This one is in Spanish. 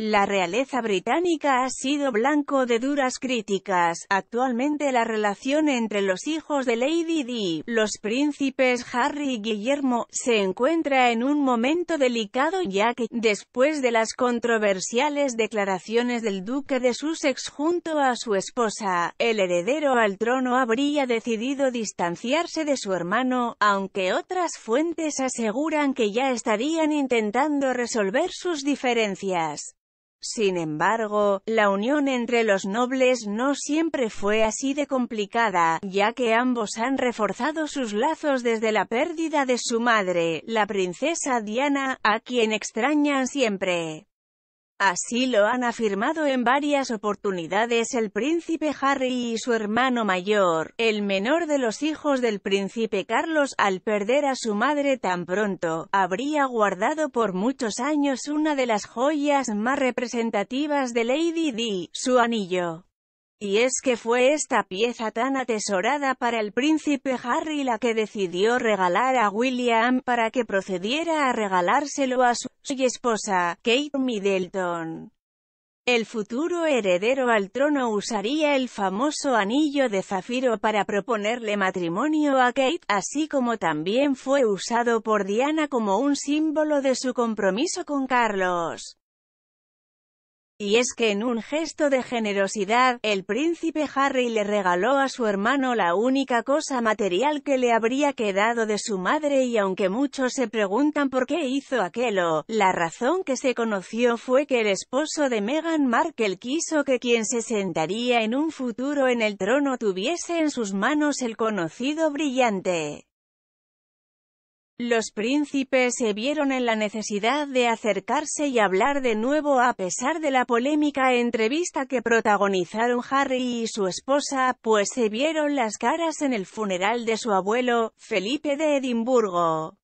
La realeza británica ha sido blanco de duras críticas. Actualmente la relación entre los hijos de Lady Di, los príncipes Harry y Guillermo, se encuentra en un momento delicado ya que, después de las controversiales declaraciones del duque de Sussex junto a su esposa, el heredero al trono habría decidido distanciarse de su hermano, aunque otras fuentes aseguran que ya estarían intentando resolver sus diferencias. Sin embargo, la unión entre los nobles no siempre fue así de complicada, ya que ambos han reforzado sus lazos desde la pérdida de su madre, la princesa Diana, a quien extrañan siempre. Así lo han afirmado en varias oportunidades el príncipe Harry y su hermano mayor, el menor de los hijos del príncipe Carlos, al perder a su madre tan pronto, habría guardado por muchos años una de las joyas más representativas de Lady Di, su anillo. Y es que fue esta pieza tan atesorada para el príncipe Harry la que decidió regalar a William para que procediera a regalárselo a su y esposa, Kate Middleton. El futuro heredero al trono usaría el famoso anillo de zafiro para proponerle matrimonio a Kate, así como también fue usado por Diana como un símbolo de su compromiso con Carlos. Y es que en un gesto de generosidad, el príncipe Harry le regaló a su hermano la única cosa material que le habría quedado de su madre y aunque muchos se preguntan por qué hizo aquello, la razón que se conoció fue que el esposo de Meghan Markle quiso que quien se sentaría en un futuro en el trono tuviese en sus manos el conocido brillante los príncipes se vieron en la necesidad de acercarse y hablar de nuevo a pesar de la polémica entrevista que protagonizaron Harry y su esposa, pues se vieron las caras en el funeral de su abuelo, Felipe de Edimburgo.